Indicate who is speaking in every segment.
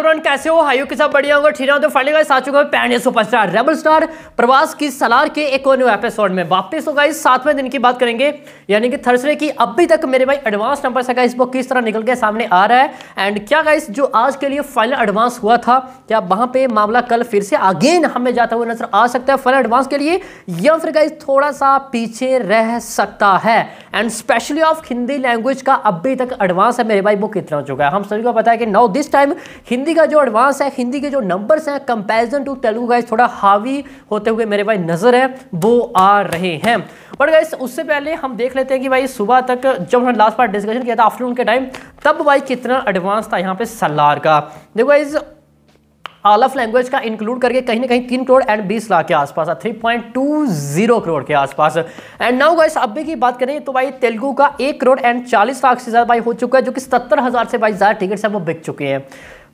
Speaker 1: everyone कैसे हो हाइयो के साथ बढ़िया होगा ठीक है तो फाइनली गाइस आ चुका है पैन सुपरस्टार रेबल स्टार प्रवास की सलार के एक और न्यू एपिसोड में वापस हो तो गाइस सातवें दिन की बात करेंगे यानी कि थर्सडे की अभी तक मेरे भाई एडवांस नंबर से गाइस वो किस तरह निकल के सामने आ रहा है एंड क्या गाइस जो आज के लिए फाइनल एडवांस हुआ था क्या वहां पे मामला कल फिर से अगेन हमें जाता हुआ नजर आ सकता है फाइनल एडवांस के लिए या फिर गाइस थोड़ा सा पीछे रह सकता है and specially of Hindi language का अभी तक एडवांस है मेरे भाई वो कितना चुका है हम सभी को पता है कि now this time Hindi Hindi का जो एडवांस है हिंदी के जो नंबर्स हैं कंपैरिजन टू तेलुगु गाइस थोड़ा हावी होते हुए मेरे भाई नज़र है वो आ रहे हैं बट गाइस उससे पहले हम देख लेते हैं कि भाई सुबह तक जब हमने लास्ट पार्ट डिस्कशन किया था आफ्टरनून के टाइम तब भाई कितना एडवांस था यहाँ पे सलार का देखो इस ऑल ऑफ लैंग्वेज का इंक्लूड करके कहीं ना कहीं तीन करोड़ एंड बीस लाख के आसपास है three point two zero crore के आसपास एंड नाउ गाइस अभी की बात करें तो भाई तेलुगु का एक करोड़ एंड चालीस लाख से ज़्यादा भाई हो चुका है जो कि सत्तर हज़ार से भाई ज़्यादा टिकट्स हैं वो बिक चुके हैं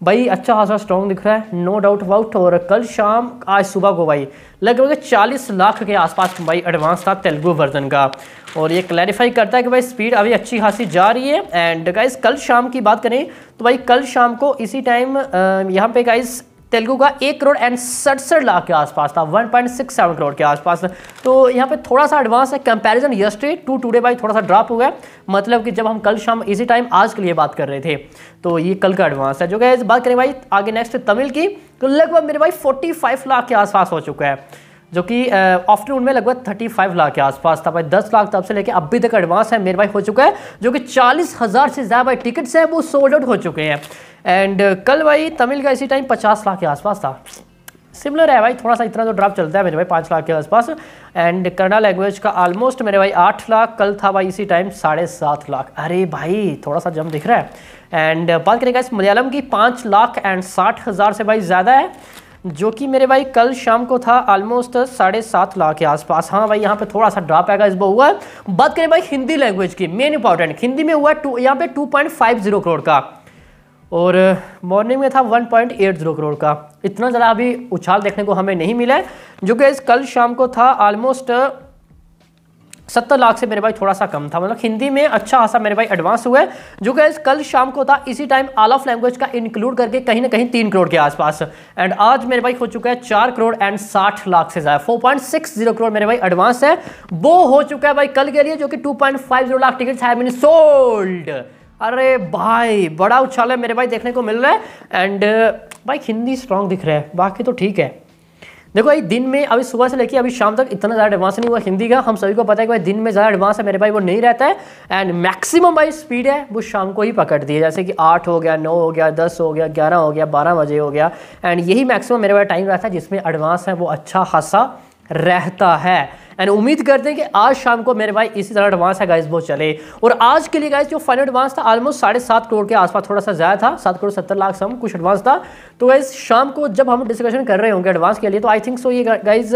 Speaker 1: भाई अच्छा खासा स्ट्रॉन्ग दिख रहा है नो डाउट अबाउट और कल शाम आज सुबह को भाई लगभग चालीस लाख के आसपास भाई एडवांस था तेलुगु वर्जन का और ये क्लैरिफाई करता है कि भाई स्पीड अभी अच्छी खासी जा रही है एंड गाइस कल शाम की बात करें तो भाई कल शाम को इसी टाइम यहाँ पे गाइस तेलुगु का एक करोड़ एंड सड़सठ लाख के आसपास था 1.67 करोड़ के आसपास तो यहाँ पे थोड़ा सा एडवांस है comparison yesterday to today by थोड़ा सा ड्रॉप हो गया मतलब कि जब हम कल शाम इसी टाइम आज के लिए बात कर रहे थे तो ये कल का एडवांस है जो कि बात करें भाई आगे नेक्स्ट तमिल की तो लगभग मेरे भाई फोर्टी लाख के आसपास हो चुका है जो कि आफ्टरनून में लगभग 35 लाख के आसपास था भाई 10 लाख तब तो से लेके अभी तक एडवांस है मेरे भाई हो चुका है जो कि चालीस हज़ार से ज़्यादा भाई टिकट्स हैं वो सोल्ड आउट हो चुके हैं एंड uh, कल भाई तमिल का इसी टाइम पचास लाख के आसपास था सिमिलर है भाई थोड़ा सा इतना तो ड्रॉप चलता है मेरे भाई पाँच लाख के आसपास एंड कन्नड़ा लैंग्वेज का ऑलमोस्ट मेरे भाई आठ लाख कल था भाई इसी टाइम साढ़े सात लाख अरे भाई थोड़ा सा जम दिख रहा है एंड uh, बात करेंगे इस मलयालम की पाँच लाख एंड साठ हज़ार से भाई ज़्यादा है जो कि मेरे भाई कल शाम को था ऑलमोस्ट साढ़े सात लाख के आसपास हाँ भाई यहाँ पे थोड़ा सा ड्रॉप आएगा इस बार हुआ बात करें भाई हिंदी लैंग्वेज की मेन इंपॉर्टेंट हिंदी में हुआ टू यहाँ पे two point five zero crore का और मॉर्निंग uh, में था 1.80 करोड़ का इतना ज़्यादा अभी उछाल देखने को हमें नहीं मिला है जो कि कल शाम को था ऑलमोस्ट uh, सत्तर लाख से मेरे भाई थोड़ा सा कम था मतलब हिंदी में अच्छा खासा मेरे भाई एडवांस हुआ है जो कि कल शाम को था इसी टाइम आल ऑफ लैंग्वेज का इंक्लूड करके कहीं ना कहीं तीन करोड़ के आसपास एंड आज मेरे भाई हो चुका है चार करोड़ एंड साठ लाख से ज़्यादा four point six zero crore मेरे भाई एडवांस है वो हो चुका है भाई कल के लिए जो कि two point five zero lakh ticket है बीन सोल्ड अरे भाई बड़ा उछाल है मेरे भाई देखने को मिल रहा है एंड uh, भाई हिंदी स्ट्रांग दिख रहा है बाकी तो ठीक है देखो भाई दिन में अभी सुबह से लेके अभी शाम तक इतना ज़्यादा एडवांस नहीं हुआ हिंदी का हम सभी को पता है कि भाई दिन में ज़्यादा एडवांस है मेरे भाई वो नहीं रहता है एंड मैक्सिमम भाई स्पीड है वो शाम को ही पकड़ है जैसे कि आठ हो गया नौ हो गया दस हो गया ग्यारह हो गया बारह बजे हो गया एंड यही मैक्सिमम मेरे भाई टाइम रहता है जिसमें एडवांस है वो अच्छा खासा रहता है एंड उम्मीद करते हैं कि आज शाम को मेरे भाई इसी तरह एडवांस है गाइस वो चले और आज के लिए गाइस जो फाइनल एडवांस था ऑलमोस्ट साढ़े सात करोड़ के आसपास थोड़ा सा ज़्यादा था सात करोड़ सत्तर लाख सम कुछ एडवांस था तो गाइज शाम को जब हम डिस्कशन कर रहे होंगे एडवांस के लिए तो आई थिंक सो ये गाइज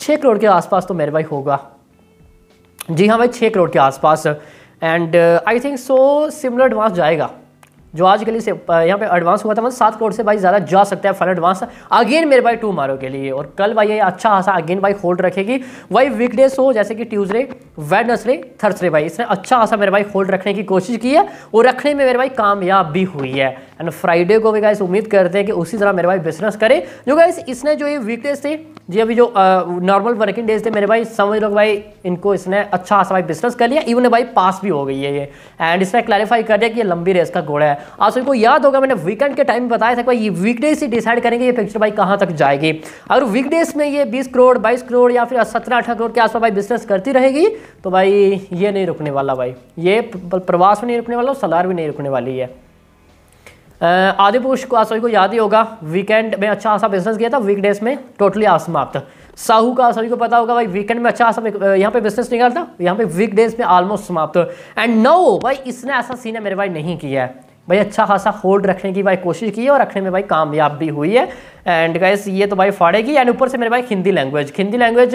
Speaker 1: छः करोड़ के आसपास तो मेरे भाई होगा जी हाँ भाई छः करोड़ के आसपास and I think so similar advance जाएगा जो आज के लिए से यहाँ पे एडवांस हुआ था मतलब सात करोड़ से भाई ज़्यादा जा सकता है फल एडवांस अगेन मेरे भाई टू मारो के लिए और कल भाई ये अच्छा खासा अगेन भाई होल्ड रखेगी वही वीकडे सो जैसे कि ट्यूजडे वेडनसडे थर्सडे भाई इसने अच्छा खासा मेरे भाई होल्ड रखने की कोशिश की है और रखने में मेरे भाई कामयाब भी हुई है एंड फ्राइडे को भी गाइस उम्मीद करते हैं कि उसी तरह मेरे भाई बिजनेस करे जो गाइस इसने जो ये वीकडेज थे जी अभी जो नॉर्मल वर्किंग डेज थे मेरे भाई समझ लो भाई इनको इसने अच्छा खासा भाई बिजनेस कर लिया इवन भाई पास भी हो गई है ये एंड इसने क्लैरिफाई कर दिया कि ये लंबी रेस का घोड़ा है आप सबको याद होगा मैंने वीकेंड के टाइम बताया था कि भाई ये वीकडेज ही डिसाइड करेंगे ये पिक्चर भाई कहाँ तक जाएगी अगर वीकडेज में ये बीस करोड़ बाईस करोड़ या फिर सत्रह अठारह करोड़ के आसपास भाई बिजनेस करती रहेगी तो भाई ये नहीं रुकने वाला भाई ये प्रवास भी नहीं रुकने वाला और सलार भी नहीं रुकने वाली है आदिपुरुष को आसोई को याद ही होगा वीकेंड में अच्छा खासा बिजनेस किया था वीकडेज में टोटली असमाप्त साहू का सभी को पता होगा भाई वीकेंड में अच्छा यहाँ पे बिजनेस नहीं करता यहाँ पे वीकडेज में ऑलमोस्ट समाप्त एंड नो भाई इसने ऐसा सीन है मेरे भाई नहीं किया है भाई अच्छा खासा होल्ड रखने की भाई कोशिश की है और रखने में भाई कामयाब भी हुई है एंड गैस ये तो भाई फाड़ेगी एंड ऊपर से मेरे भाई हिंदी लैंग्वेज हिंदी लैंग्वेज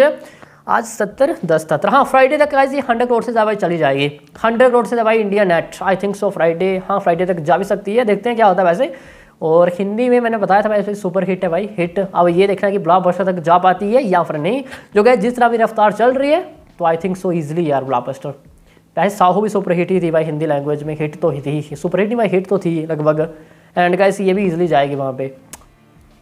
Speaker 1: आज सत्तर दस हाँ, तक हाँ फ्राइडे तक गाइज ये हंड्रेड करोड़ से दवाई चली जाएगी हंड्रेड करोड़ से दवाई India net I think so Friday हाँ फ्राइडे तक जा भी सकती है देखते हैं क्या होता है वैसे और हिंदी में मैंने बताया था भाई सुपर हिट है भाई हिट अब ये देखना कि बस्टर तक जा पाती है या फिर नहीं जो गए जिस तरह भी रफ्तार चल रही है तो आई थिंक सो ईजिली यार बस्टर वैसे साहू भी सुपर हिट ही थी भाई हिंदी लैंग्वेज में हिट तो ही थी सुपर हिट ही भाई हिट तो थी लगभग एंड गाइस ये भी ईजिली जाएगी वहाँ पर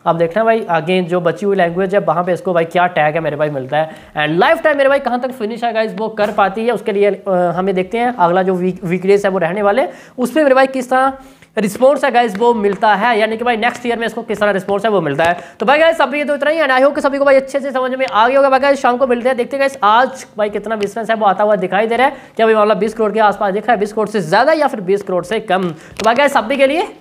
Speaker 1: आप देखना भाई आगे जो बची हुई लैंग्वेज है वहाँ पे इसको भाई क्या टैग है मेरे भाई मिलता है एंड लाइफ टाइम मेरे भाई कहाँ तक फिनिश है गाइज वो कर पाती है उसके लिए हमें देखते हैं अगला जो वीक वीकडेज है वो रहने वाले उसमें मेरे भाई किस तरह रिस्पॉन्स है गाइज वो मिलता है यानी कि भाई नेक्स्ट ईयर में इसको किस तरह रिस्पॉन्स है वो मिलता है तो भाई गाइस अभी ये तो इतना ही एंड आई होप सभी को भाई अच्छे से समझ में आ गया होगा भाई गाइस शाम को मिलते हैं देखते हैं गाइस आज भाई कितना बिजनेस है वो आता हुआ दिखाई दे रहा है क्या भाई मामला बीस करोड़ के आसपास दिख रहा है बीस करोड़ से ज़्यादा या फिर बीस करोड़ से कम तो भाई गाइस सभी के लिए